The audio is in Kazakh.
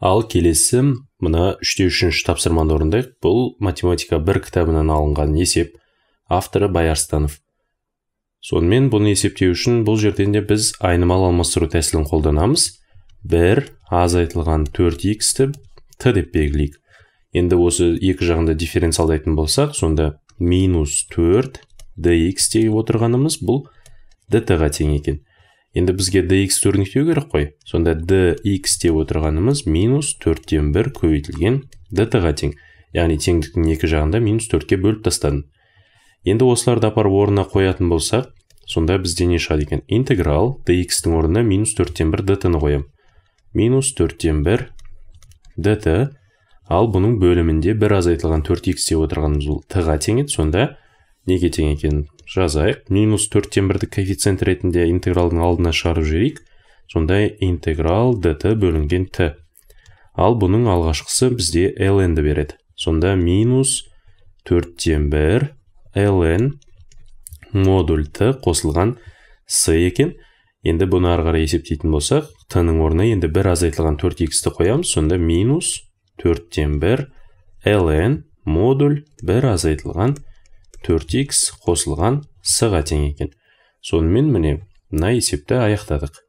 ал келесі мына үште үшінші тапсырманы орындайық бұл математика бір кітабынан алынған есеп авторы баярстанов сонымен бұны есептеу үшін бұл жерден де біз айнымалы алмастыру тәсілін қолданамыз бір аз айтылған 4 x ті т деп белгілейік енді осы екі жағында дифференциалдайтын болсақ сонда минус 4 dx деп отырғанымыз бұл dt-ға тең екен енді бізге dx өрнектеу керек қой сонда dx деп отырғанымыз минус төрттен бір көбейтілген dt ға тең яғни теңдіктің екі жағында минус төртке бөліп тастадым енді осыларды апарып орнына қоятын болсақ сонда бізде не шығады екен интеграл dx-тің орнына минус төрттен бір dt-ны қоямын минус төрттен бір dt ал бұның бөлімінде бір азайтылған 4x деп отырғанымыз ол t-ға тең еді сонда неге тең екен жазайық минус төрттен бірді коэффициент ретінде интегралдың алдына шығарып жіберейік сонда интеграл dt бөлінген t ал бұның алғашқысы бізде ln ді береді сонда минус төрттен бір ln модуль t қосылған с екен енді бұны ары қарай есептейтін болсақ т ның орнына енді бір азайтылған төрт х ті қоямыз сонда минус төрттен бір ln модуль бір азайтылған 4x қосылған с-ға тең екен сонымен міне мына есепті аяқтадық